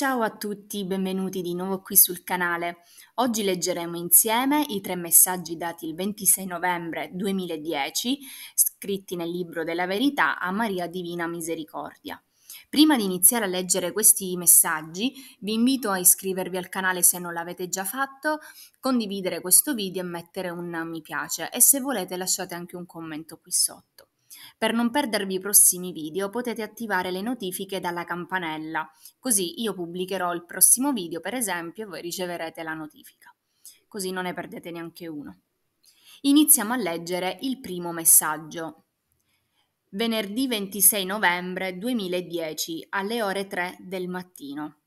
Ciao a tutti, benvenuti di nuovo qui sul canale. Oggi leggeremo insieme i tre messaggi dati il 26 novembre 2010, scritti nel libro della verità a Maria Divina Misericordia. Prima di iniziare a leggere questi messaggi, vi invito a iscrivervi al canale se non l'avete già fatto, condividere questo video e mettere un mi piace e se volete lasciate anche un commento qui sotto. Per non perdervi i prossimi video potete attivare le notifiche dalla campanella, così io pubblicherò il prossimo video per esempio e voi riceverete la notifica. Così non ne perdete neanche uno. Iniziamo a leggere il primo messaggio. Venerdì 26 novembre 2010 alle ore 3 del mattino.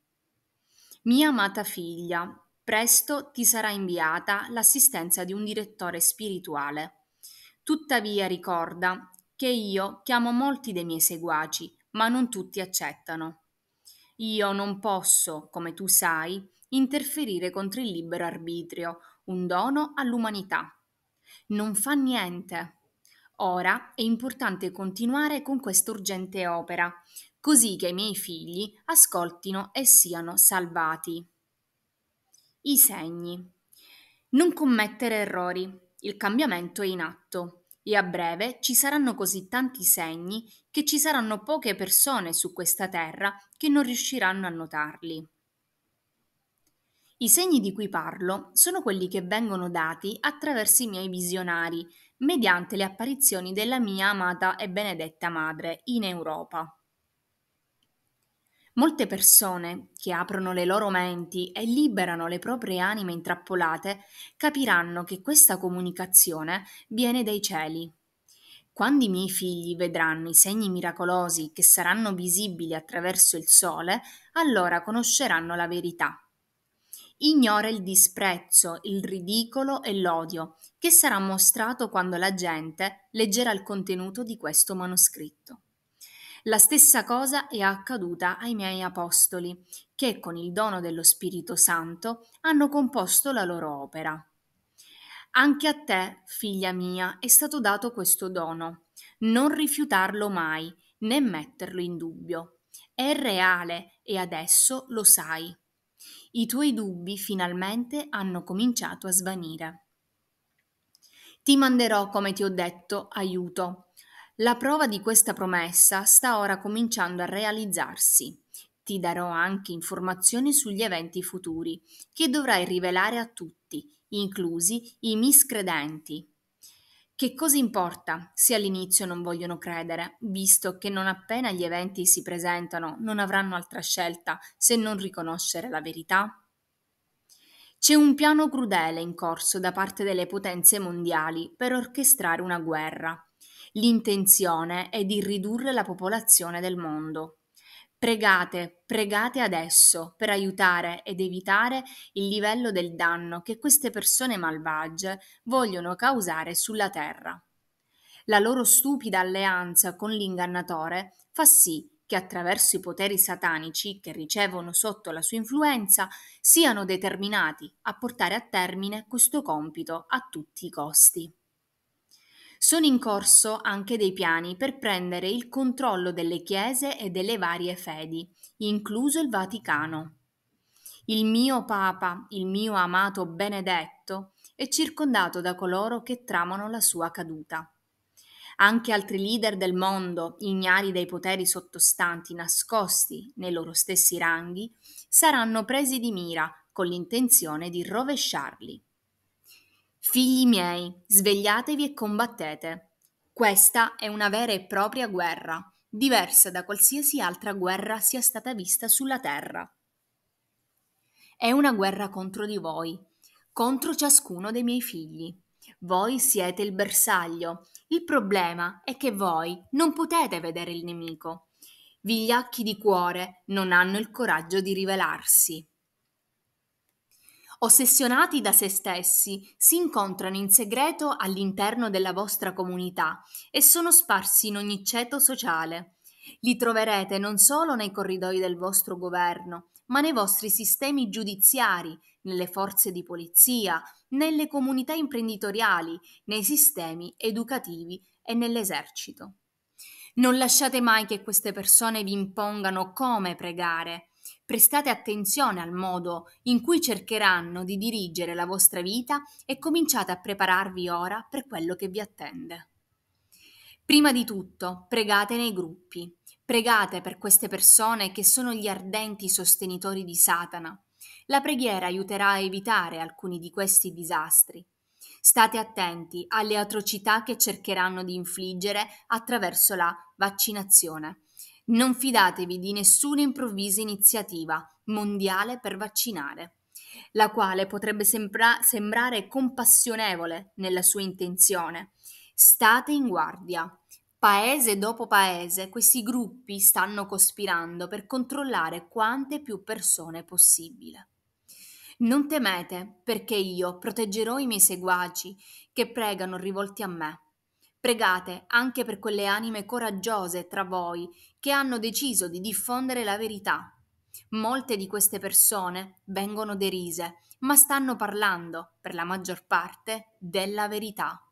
Mia amata figlia, presto ti sarà inviata l'assistenza di un direttore spirituale. Tuttavia ricorda che io chiamo molti dei miei seguaci, ma non tutti accettano. Io non posso, come tu sai, interferire contro il libero arbitrio, un dono all'umanità. Non fa niente. Ora è importante continuare con questa urgente opera, così che i miei figli ascoltino e siano salvati. I segni. Non commettere errori. Il cambiamento è in atto e a breve ci saranno così tanti segni che ci saranno poche persone su questa terra che non riusciranno a notarli. I segni di cui parlo sono quelli che vengono dati attraverso i miei visionari, mediante le apparizioni della mia amata e benedetta madre in Europa. Molte persone che aprono le loro menti e liberano le proprie anime intrappolate capiranno che questa comunicazione viene dai cieli. Quando i miei figli vedranno i segni miracolosi che saranno visibili attraverso il sole, allora conosceranno la verità. Ignora il disprezzo, il ridicolo e l'odio che sarà mostrato quando la gente leggerà il contenuto di questo manoscritto. La stessa cosa è accaduta ai miei apostoli, che con il dono dello Spirito Santo hanno composto la loro opera. Anche a te, figlia mia, è stato dato questo dono. Non rifiutarlo mai, né metterlo in dubbio. È reale e adesso lo sai. I tuoi dubbi finalmente hanno cominciato a svanire. Ti manderò, come ti ho detto, aiuto la prova di questa promessa sta ora cominciando a realizzarsi. Ti darò anche informazioni sugli eventi futuri, che dovrai rivelare a tutti, inclusi i miscredenti. Che cosa importa se all'inizio non vogliono credere, visto che non appena gli eventi si presentano non avranno altra scelta se non riconoscere la verità? C'è un piano crudele in corso da parte delle potenze mondiali per orchestrare una guerra L'intenzione è di ridurre la popolazione del mondo. Pregate, pregate adesso per aiutare ed evitare il livello del danno che queste persone malvagie vogliono causare sulla terra. La loro stupida alleanza con l'ingannatore fa sì che attraverso i poteri satanici che ricevono sotto la sua influenza siano determinati a portare a termine questo compito a tutti i costi. Sono in corso anche dei piani per prendere il controllo delle chiese e delle varie fedi, incluso il Vaticano. Il mio Papa, il mio amato Benedetto, è circondato da coloro che tramano la sua caduta. Anche altri leader del mondo, ignari dei poteri sottostanti nascosti nei loro stessi ranghi, saranno presi di mira con l'intenzione di rovesciarli. Figli miei, svegliatevi e combattete. Questa è una vera e propria guerra, diversa da qualsiasi altra guerra sia stata vista sulla terra. È una guerra contro di voi, contro ciascuno dei miei figli. Voi siete il bersaglio. Il problema è che voi non potete vedere il nemico. Vigliacchi di cuore non hanno il coraggio di rivelarsi ossessionati da se stessi, si incontrano in segreto all'interno della vostra comunità e sono sparsi in ogni ceto sociale. Li troverete non solo nei corridoi del vostro governo, ma nei vostri sistemi giudiziari, nelle forze di polizia, nelle comunità imprenditoriali, nei sistemi educativi e nell'esercito. Non lasciate mai che queste persone vi impongano come pregare, prestate attenzione al modo in cui cercheranno di dirigere la vostra vita e cominciate a prepararvi ora per quello che vi attende. Prima di tutto, pregate nei gruppi, pregate per queste persone che sono gli ardenti sostenitori di Satana. La preghiera aiuterà a evitare alcuni di questi disastri. State attenti alle atrocità che cercheranno di infliggere attraverso la vaccinazione non fidatevi di nessuna improvvisa iniziativa mondiale per vaccinare, la quale potrebbe sembra- sembrare compassionevole nella sua intenzione. State in guardia. Paese dopo paese questi gruppi stanno cospirando per controllare quante più persone possibile. Non temete, perché io proteggerò i miei seguaci che pregano rivolti a me Pregate anche per quelle anime coraggiose tra voi che hanno deciso di diffondere la verità. Molte di queste persone vengono derise, ma stanno parlando, per la maggior parte, della verità.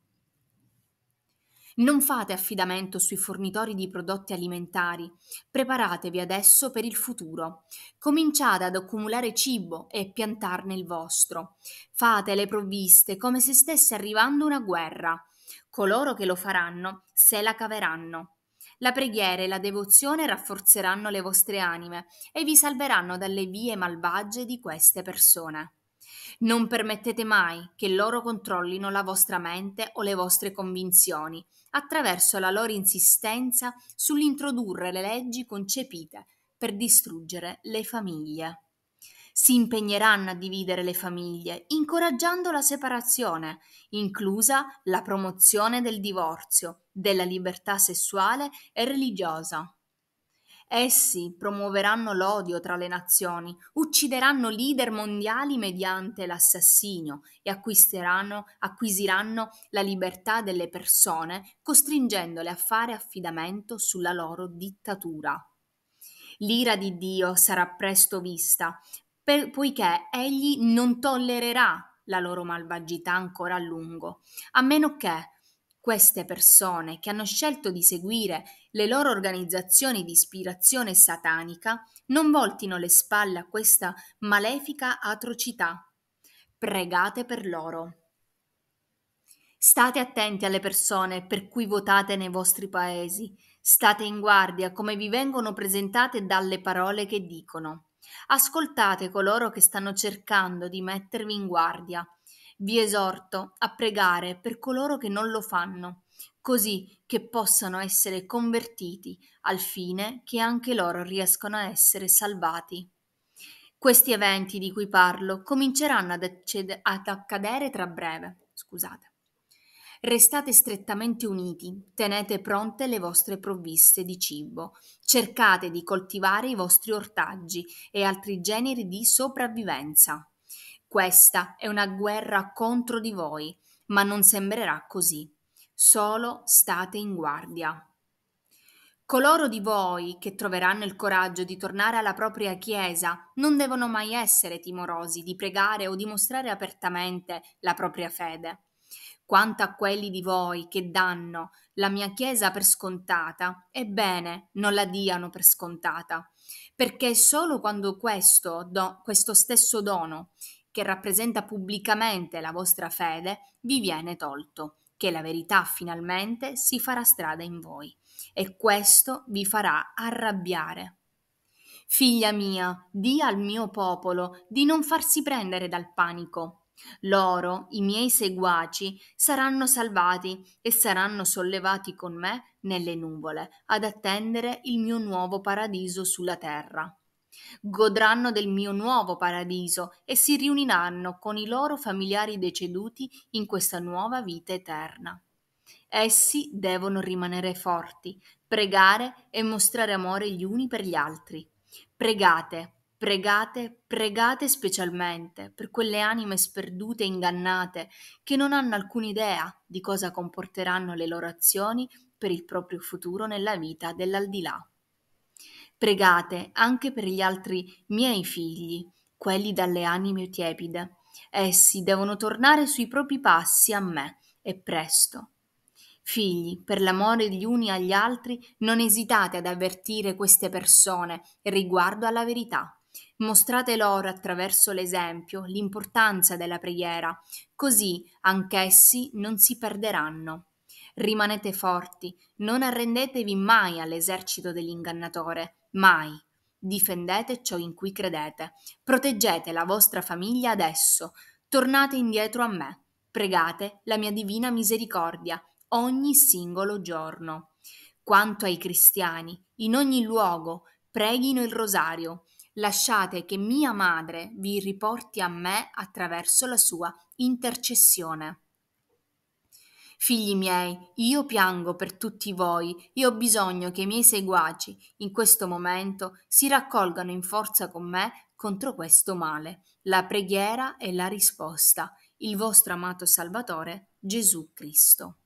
Non fate affidamento sui fornitori di prodotti alimentari, preparatevi adesso per il futuro. Cominciate ad accumulare cibo e piantarne il vostro. Fate le provviste come se stesse arrivando una guerra coloro che lo faranno se la caveranno. La preghiera e la devozione rafforzeranno le vostre anime e vi salveranno dalle vie malvagie di queste persone. Non permettete mai che loro controllino la vostra mente o le vostre convinzioni attraverso la loro insistenza sull'introdurre le leggi concepite per distruggere le famiglie si impegneranno a dividere le famiglie, incoraggiando la separazione, inclusa la promozione del divorzio, della libertà sessuale e religiosa. Essi promuoveranno l'odio tra le nazioni, uccideranno leader mondiali mediante l'assassinio e acquisiranno la libertà delle persone, costringendole a fare affidamento sulla loro dittatura. L'ira di Dio sarà presto vista, per, poiché egli non tollererà la loro malvagità ancora a lungo, a meno che queste persone che hanno scelto di seguire le loro organizzazioni di ispirazione satanica non voltino le spalle a questa malefica atrocità. Pregate per loro. State attenti alle persone per cui votate nei vostri paesi. State in guardia come vi vengono presentate dalle parole che dicono. Ascoltate coloro che stanno cercando di mettervi in guardia. Vi esorto a pregare per coloro che non lo fanno, così che possano essere convertiti, al fine che anche loro riescano a essere salvati. Questi eventi di cui parlo cominceranno ad, acced- ad accadere tra breve. Scusate. Restate strettamente uniti, tenete pronte le vostre provviste di cibo, cercate di coltivare i vostri ortaggi e altri generi di sopravvivenza. Questa è una guerra contro di voi, ma non sembrerà così. Solo state in guardia. Coloro di voi che troveranno il coraggio di tornare alla propria Chiesa non devono mai essere timorosi di pregare o dimostrare apertamente la propria fede quanto a quelli di voi che danno la mia Chiesa per scontata, ebbene non la diano per scontata, perché è solo quando questo, do, questo stesso dono, che rappresenta pubblicamente la vostra fede, vi viene tolto, che la verità finalmente si farà strada in voi, e questo vi farà arrabbiare. Figlia mia, di al mio popolo di non farsi prendere dal panico, loro, i miei seguaci, saranno salvati e saranno sollevati con me nelle nuvole ad attendere il mio nuovo paradiso sulla terra. Godranno del mio nuovo paradiso e si riuniranno con i loro familiari deceduti in questa nuova vita eterna. Essi devono rimanere forti, pregare e mostrare amore gli uni per gli altri. Pregate, Pregate, pregate specialmente per quelle anime sperdute e ingannate che non hanno alcuna idea di cosa comporteranno le loro azioni per il proprio futuro nella vita dell'aldilà. Pregate anche per gli altri miei figli, quelli dalle anime tiepide. Essi devono tornare sui propri passi a me, e presto. Figli, per l'amore gli uni agli altri, non esitate ad avvertire queste persone riguardo alla verità. Mostrate loro attraverso l'esempio l'importanza della preghiera, così anch'essi non si perderanno. Rimanete forti, non arrendetevi mai all'esercito dell'ingannatore, mai. Difendete ciò in cui credete, proteggete la vostra famiglia adesso, tornate indietro a me, pregate la mia divina misericordia ogni singolo giorno. Quanto ai cristiani, in ogni luogo, preghino il rosario, lasciate che mia madre vi riporti a me attraverso la sua intercessione. Figli miei, io piango per tutti voi e ho bisogno che i miei seguaci, in questo momento, si raccolgano in forza con me contro questo male. La preghiera è la risposta, il vostro amato Salvatore, Gesù Cristo.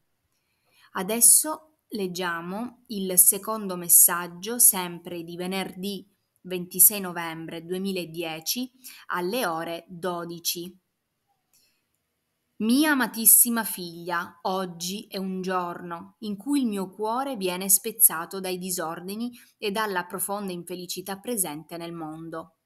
Adesso leggiamo il secondo messaggio, sempre di venerdì 26 novembre 2010 alle ore 12. Mia amatissima figlia, oggi è un giorno in cui il mio cuore viene spezzato dai disordini e dalla profonda infelicità presente nel mondo.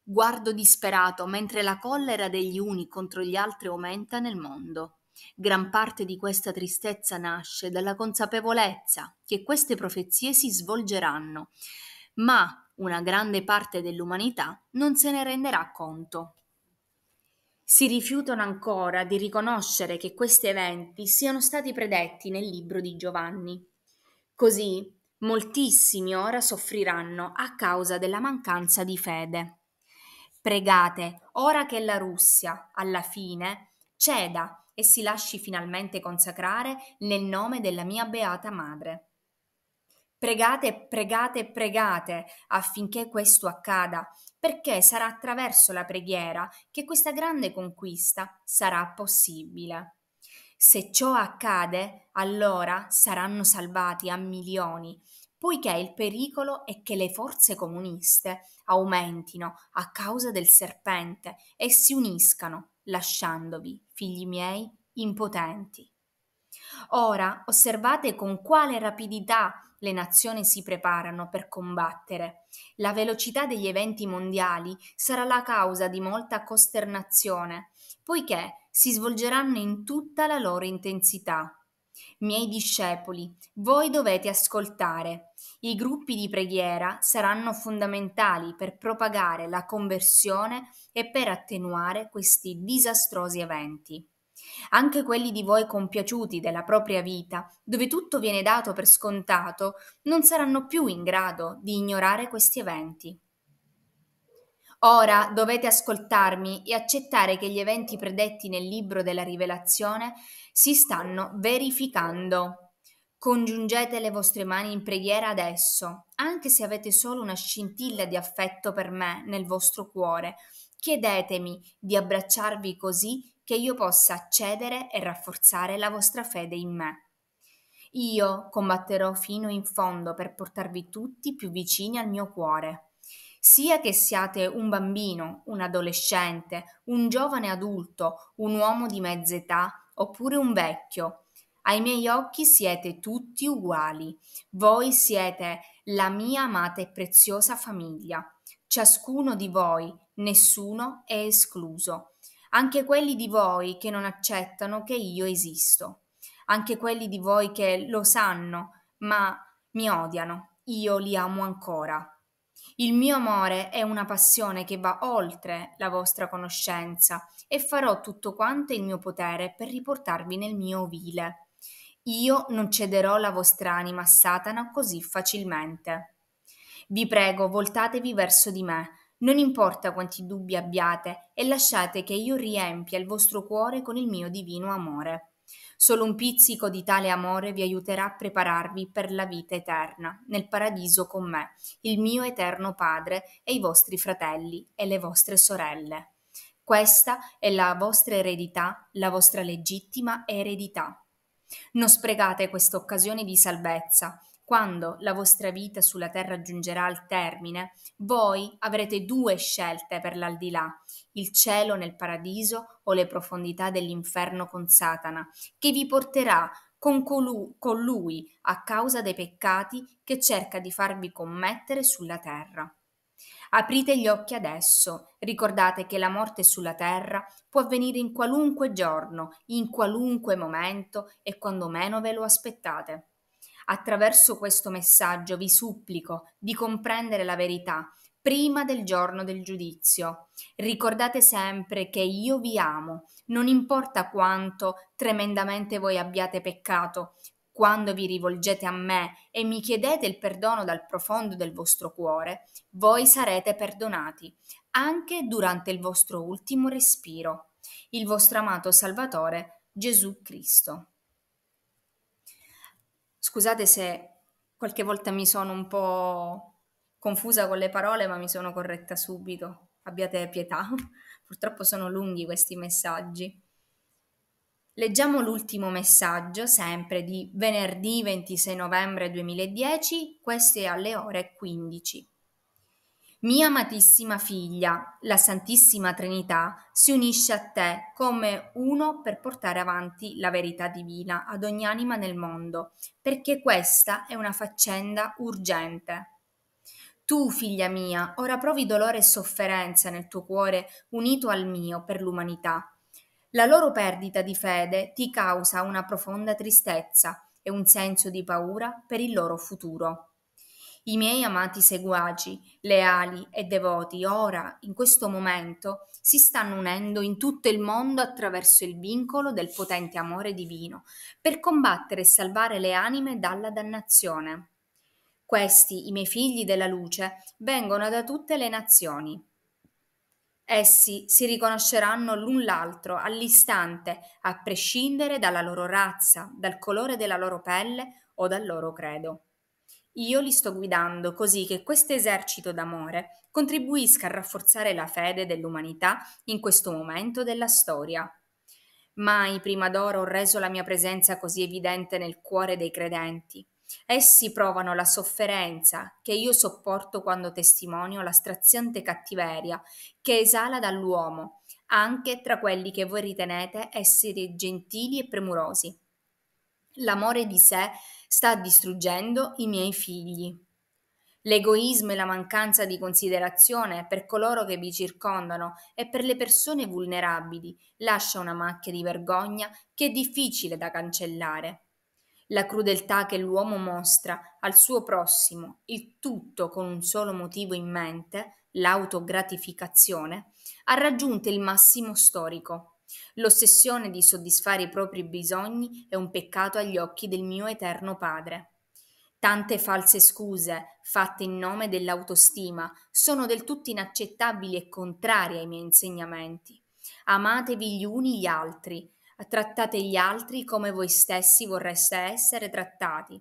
Guardo disperato mentre la collera degli uni contro gli altri aumenta nel mondo. Gran parte di questa tristezza nasce dalla consapevolezza che queste profezie si svolgeranno, ma una grande parte dell'umanità non se ne renderà conto. Si rifiutano ancora di riconoscere che questi eventi siano stati predetti nel libro di Giovanni. Così moltissimi ora soffriranno a causa della mancanza di fede. Pregate ora che la Russia, alla fine, ceda e si lasci finalmente consacrare nel nome della mia beata madre. Pregate, pregate, pregate affinché questo accada, perché sarà attraverso la preghiera che questa grande conquista sarà possibile. Se ciò accade, allora saranno salvati a milioni, poiché il pericolo è che le forze comuniste aumentino a causa del serpente e si uniscano, lasciandovi, figli miei, impotenti. Ora osservate con quale rapidità le nazioni si preparano per combattere. La velocità degli eventi mondiali sarà la causa di molta costernazione, poiché si svolgeranno in tutta la loro intensità. Miei discepoli, voi dovete ascoltare. I gruppi di preghiera saranno fondamentali per propagare la conversione e per attenuare questi disastrosi eventi. Anche quelli di voi compiaciuti della propria vita, dove tutto viene dato per scontato, non saranno più in grado di ignorare questi eventi. Ora dovete ascoltarmi e accettare che gli eventi predetti nel libro della rivelazione si stanno verificando. Congiungete le vostre mani in preghiera adesso, anche se avete solo una scintilla di affetto per me nel vostro cuore. Chiedetemi di abbracciarvi così che io possa accedere e rafforzare la vostra fede in me. Io combatterò fino in fondo per portarvi tutti più vicini al mio cuore. Sia che siate un bambino, un adolescente, un giovane adulto, un uomo di mezza età oppure un vecchio, ai miei occhi siete tutti uguali. Voi siete la mia amata e preziosa famiglia. Ciascuno di voi, nessuno è escluso anche quelli di voi che non accettano che io esisto, anche quelli di voi che lo sanno, ma mi odiano, io li amo ancora. Il mio amore è una passione che va oltre la vostra conoscenza e farò tutto quanto il mio potere per riportarvi nel mio ovile. Io non cederò la vostra anima a Satana così facilmente. Vi prego, voltatevi verso di me, non importa quanti dubbi abbiate e lasciate che io riempia il vostro cuore con il mio divino amore. Solo un pizzico di tale amore vi aiuterà a prepararvi per la vita eterna, nel paradiso con me, il mio eterno Padre e i vostri fratelli e le vostre sorelle. Questa è la vostra eredità, la vostra legittima eredità. Non sprecate questa occasione di salvezza, quando la vostra vita sulla terra giungerà al termine, voi avrete due scelte per l'aldilà, il cielo nel paradiso o le profondità dell'inferno con Satana, che vi porterà con, colu- con lui a causa dei peccati che cerca di farvi commettere sulla terra. Aprite gli occhi adesso, ricordate che la morte sulla terra può avvenire in qualunque giorno, in qualunque momento e quando meno ve lo aspettate. Attraverso questo messaggio vi supplico di comprendere la verità prima del giorno del giudizio. Ricordate sempre che io vi amo, non importa quanto tremendamente voi abbiate peccato, quando vi rivolgete a me e mi chiedete il perdono dal profondo del vostro cuore, voi sarete perdonati, anche durante il vostro ultimo respiro. Il vostro amato Salvatore, Gesù Cristo. Scusate se qualche volta mi sono un po' confusa con le parole, ma mi sono corretta subito. Abbiate pietà. Purtroppo sono lunghi questi messaggi. Leggiamo l'ultimo messaggio, sempre di venerdì 26 novembre 2010, questo è alle ore 15. Mia amatissima figlia, la Santissima Trinità si unisce a te come uno per portare avanti la verità divina ad ogni anima nel mondo, perché questa è una faccenda urgente. Tu, figlia mia, ora provi dolore e sofferenza nel tuo cuore unito al mio per l'umanità. La loro perdita di fede ti causa una profonda tristezza e un senso di paura per il loro futuro. I miei amati seguaci, leali e devoti, ora, in questo momento, si stanno unendo in tutto il mondo attraverso il vincolo del potente amore divino, per combattere e salvare le anime dalla dannazione. Questi, i miei figli della luce, vengono da tutte le nazioni. Essi si riconosceranno l'un l'altro all'istante, a prescindere dalla loro razza, dal colore della loro pelle o dal loro credo. Io li sto guidando così che questo esercito d'amore contribuisca a rafforzare la fede dell'umanità in questo momento della storia. Mai prima d'ora ho reso la mia presenza così evidente nel cuore dei credenti. Essi provano la sofferenza che io sopporto quando testimonio la straziante cattiveria che esala dall'uomo, anche tra quelli che voi ritenete essere gentili e premurosi. L'amore di sé sta distruggendo i miei figli. L'egoismo e la mancanza di considerazione per coloro che vi circondano e per le persone vulnerabili lascia una macchia di vergogna che è difficile da cancellare. La crudeltà che l'uomo mostra al suo prossimo, il tutto con un solo motivo in mente, l'autogratificazione, ha raggiunto il massimo storico. L'ossessione di soddisfare i propri bisogni è un peccato agli occhi del mio eterno Padre. Tante false scuse, fatte in nome dell'autostima, sono del tutto inaccettabili e contrarie ai miei insegnamenti. Amatevi gli uni gli altri, trattate gli altri come voi stessi vorreste essere trattati.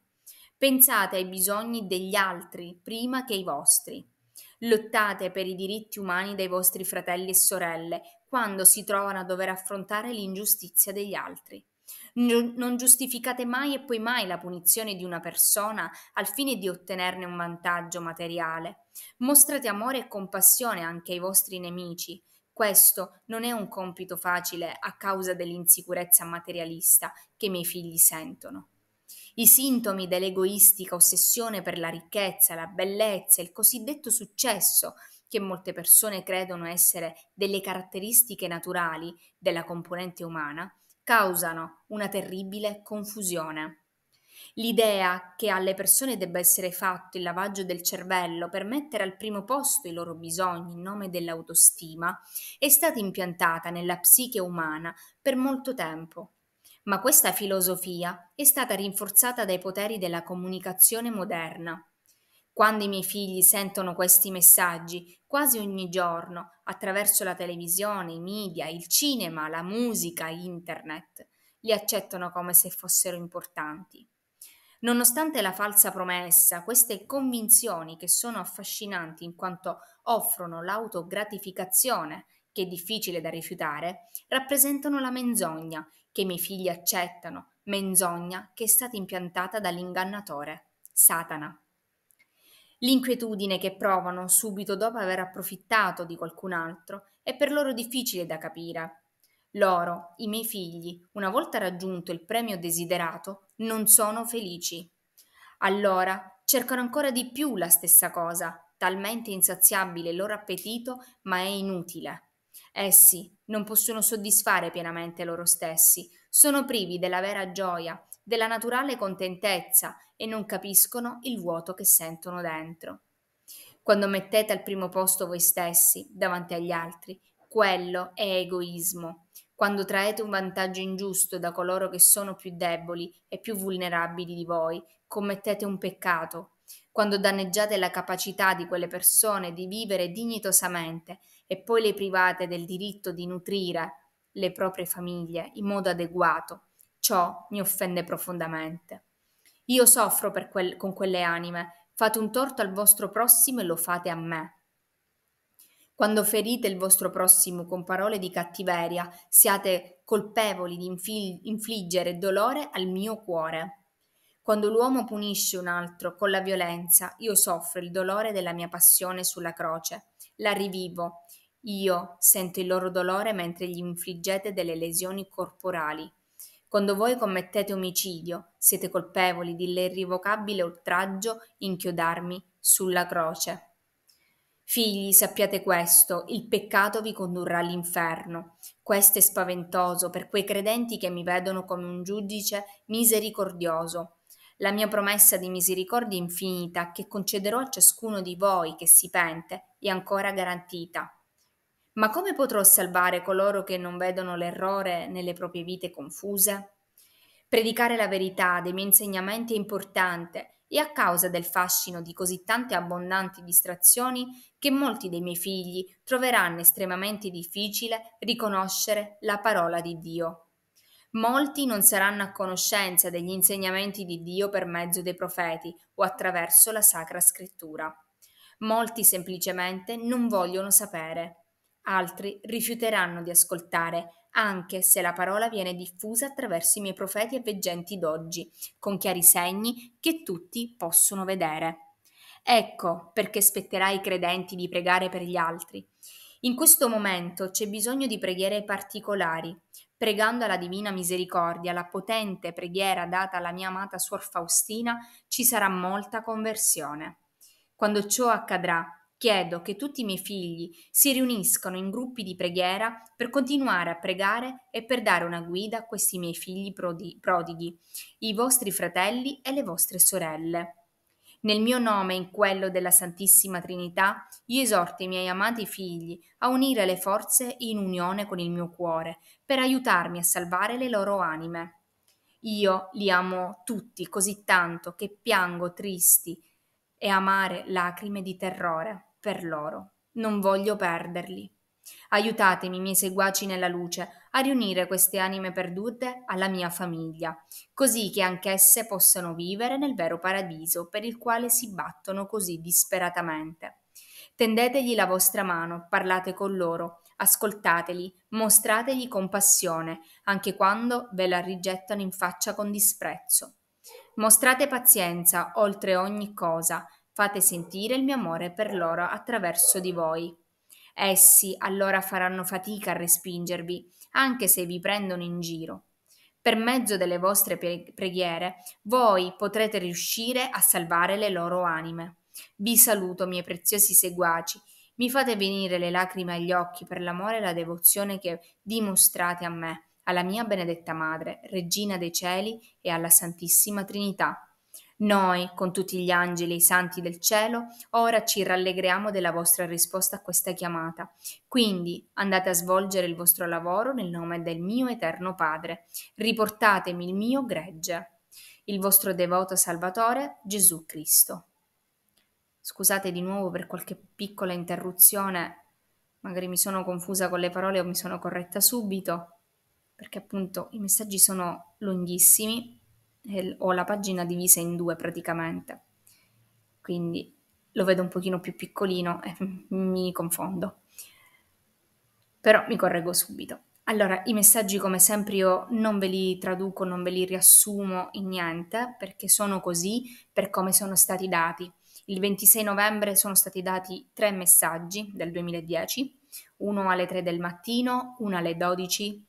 Pensate ai bisogni degli altri prima che ai vostri. Lottate per i diritti umani dei vostri fratelli e sorelle quando si trovano a dover affrontare l'ingiustizia degli altri. Non giustificate mai e poi mai la punizione di una persona al fine di ottenerne un vantaggio materiale. Mostrate amore e compassione anche ai vostri nemici. Questo non è un compito facile a causa dell'insicurezza materialista che i miei figli sentono. I sintomi dell'egoistica ossessione per la ricchezza, la bellezza, il cosiddetto successo, che molte persone credono essere delle caratteristiche naturali della componente umana, causano una terribile confusione. L'idea che alle persone debba essere fatto il lavaggio del cervello per mettere al primo posto i loro bisogni in nome dell'autostima è stata impiantata nella psiche umana per molto tempo ma questa filosofia è stata rinforzata dai poteri della comunicazione moderna. Quando i miei figli sentono questi messaggi quasi ogni giorno, attraverso la televisione, i media, il cinema, la musica, internet, li accettano come se fossero importanti. Nonostante la falsa promessa, queste convinzioni che sono affascinanti in quanto offrono l'autogratificazione che è difficile da rifiutare, rappresentano la menzogna che i miei figli accettano, menzogna che è stata impiantata dall'ingannatore, Satana. L'inquietudine che provano subito dopo aver approfittato di qualcun altro è per loro difficile da capire. Loro, i miei figli, una volta raggiunto il premio desiderato, non sono felici. Allora cercano ancora di più la stessa cosa, talmente insaziabile il loro appetito, ma è inutile. Essi eh non possono soddisfare pienamente loro stessi, sono privi della vera gioia, della naturale contentezza e non capiscono il vuoto che sentono dentro. Quando mettete al primo posto voi stessi davanti agli altri, quello è egoismo. Quando traete un vantaggio ingiusto da coloro che sono più deboli e più vulnerabili di voi, commettete un peccato. Quando danneggiate la capacità di quelle persone di vivere dignitosamente e poi le private del diritto di nutrire le proprie famiglie in modo adeguato. Ciò mi offende profondamente. Io soffro quel, con quelle anime, fate un torto al vostro prossimo e lo fate a me. Quando ferite il vostro prossimo con parole di cattiveria, siate colpevoli di infil- infliggere dolore al mio cuore. Quando l'uomo punisce un altro con la violenza, io soffro il dolore della mia passione sulla croce. La rivivo. Io sento il loro dolore mentre gli infliggete delle lesioni corporali. Quando voi commettete omicidio, siete colpevoli dell'irrevocabile oltraggio inchiodarmi sulla croce. Figli, sappiate questo, il peccato vi condurrà all'inferno. Questo è spaventoso per quei credenti che mi vedono come un giudice misericordioso. La mia promessa di misericordia infinita che concederò a ciascuno di voi che si pente è ancora garantita. Ma come potrò salvare coloro che non vedono l'errore nelle proprie vite confuse? Predicare la verità dei miei insegnamenti è importante e a causa del fascino di così tante abbondanti distrazioni che molti dei miei figli troveranno estremamente difficile riconoscere la parola di Dio. Molti non saranno a conoscenza degli insegnamenti di Dio per mezzo dei profeti o attraverso la Sacra Scrittura molti semplicemente non vogliono sapere, altri rifiuteranno di ascoltare, anche se la parola viene diffusa attraverso i miei profeti e veggenti d'oggi, con chiari segni che tutti possono vedere. Ecco perché spetterà ai credenti di pregare per gli altri. In questo momento c'è bisogno di preghiere particolari, pregando alla Divina Misericordia, la potente preghiera data alla mia amata Suor Faustina, ci sarà molta conversione. Quando ciò accadrà, chiedo che tutti i miei figli si riuniscano in gruppi di preghiera per continuare a pregare e per dare una guida a questi miei figli prodi- prodighi, i vostri fratelli e le vostre sorelle. Nel mio nome e in quello della Santissima Trinità, io esorto i miei amati figli a unire le forze in unione con il mio cuore, per aiutarmi a salvare le loro anime. Io li amo tutti così tanto che piango tristi e amare lacrime di terrore per loro. Non voglio perderli. Aiutatemi, miei seguaci nella luce, a riunire queste anime perdute alla mia famiglia, così che anch'esse possano vivere nel vero paradiso per il quale si battono così disperatamente. Tendetegli la vostra mano, parlate con loro, ascoltateli, mostrategli compassione, anche quando ve la rigettano in faccia con disprezzo. Mostrate pazienza oltre ogni cosa, fate sentire il mio amore per loro attraverso di voi. Essi allora faranno fatica a respingervi, anche se vi prendono in giro. Per mezzo delle vostre preghiere, voi potrete riuscire a salvare le loro anime. Vi saluto, miei preziosi seguaci. Mi fate venire le lacrime agli occhi per l'amore e la devozione che dimostrate a me alla mia benedetta Madre, Regina dei Cieli e alla Santissima Trinità. Noi, con tutti gli angeli e i santi del cielo, ora ci rallegriamo della vostra risposta a questa chiamata. Quindi andate a svolgere il vostro lavoro nel nome del mio eterno Padre. Riportatemi il mio gregge. Il vostro devoto Salvatore, Gesù Cristo. Scusate di nuovo per qualche piccola interruzione, magari mi sono confusa con le parole o mi sono corretta subito perché appunto i messaggi sono lunghissimi e ho la pagina divisa in due praticamente, quindi lo vedo un pochino più piccolino e mi confondo. Però mi correggo subito. Allora, i messaggi come sempre io non ve li traduco, non ve li riassumo in niente perché sono così per come sono stati dati. Il 26 novembre sono stati dati tre messaggi del 2010, uno alle 3 del mattino, uno alle 12,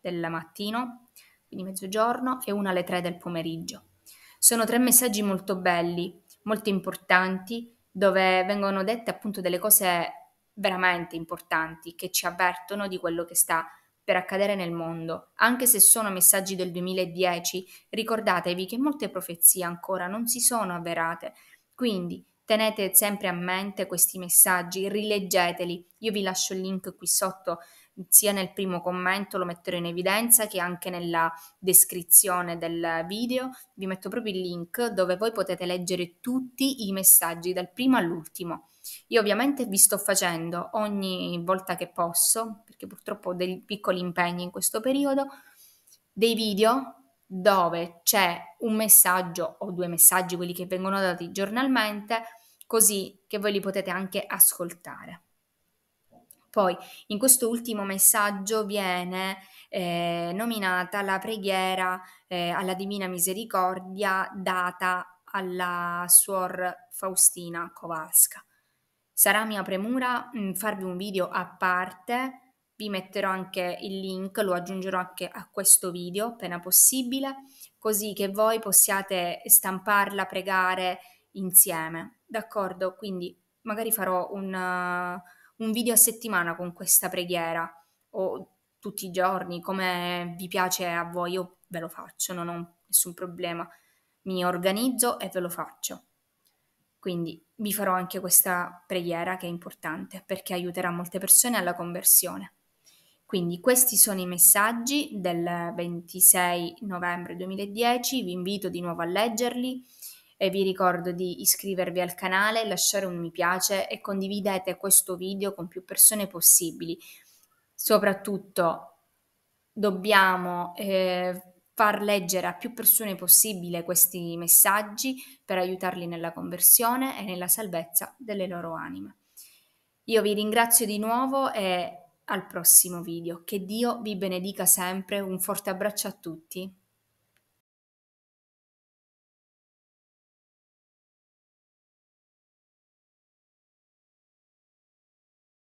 del mattino, quindi mezzogiorno, e una alle 3 del pomeriggio. Sono tre messaggi molto belli, molto importanti, dove vengono dette appunto delle cose veramente importanti che ci avvertono di quello che sta per accadere nel mondo. Anche se sono messaggi del 2010, ricordatevi che molte profezie ancora non si sono avverate. Quindi tenete sempre a mente questi messaggi, rileggeteli. Io vi lascio il link qui sotto sia nel primo commento lo metterò in evidenza che anche nella descrizione del video vi metto proprio il link dove voi potete leggere tutti i messaggi dal primo all'ultimo. Io ovviamente vi sto facendo ogni volta che posso, perché purtroppo ho dei piccoli impegni in questo periodo, dei video dove c'è un messaggio o due messaggi, quelli che vengono dati giornalmente, così che voi li potete anche ascoltare. Poi in questo ultimo messaggio viene eh, nominata la preghiera eh, alla Divina Misericordia data alla Suor Faustina Kowalska. Sarà mia premura mh, mm, farvi un video a parte vi metterò anche il link, lo aggiungerò anche a questo video appena possibile, così che voi possiate stamparla, pregare insieme. D'accordo? Quindi magari farò un, un video a settimana con questa preghiera o tutti i giorni, come vi piace a voi, io ve lo faccio, non ho nessun problema, mi organizzo e ve lo faccio. Quindi vi farò anche questa preghiera che è importante perché aiuterà molte persone alla conversione. Quindi questi sono i messaggi del 26 novembre 2010, vi invito di nuovo a leggerli e vi ricordo di iscrivervi al canale, lasciare un mi piace e condividete questo video con più persone possibili. Soprattutto dobbiamo eh, far leggere a più persone possibile questi messaggi per aiutarli nella conversione e nella salvezza delle loro anime. Io vi ringrazio di nuovo e al prossimo video. Che Dio vi benedica sempre. Un forte abbraccio a tutti.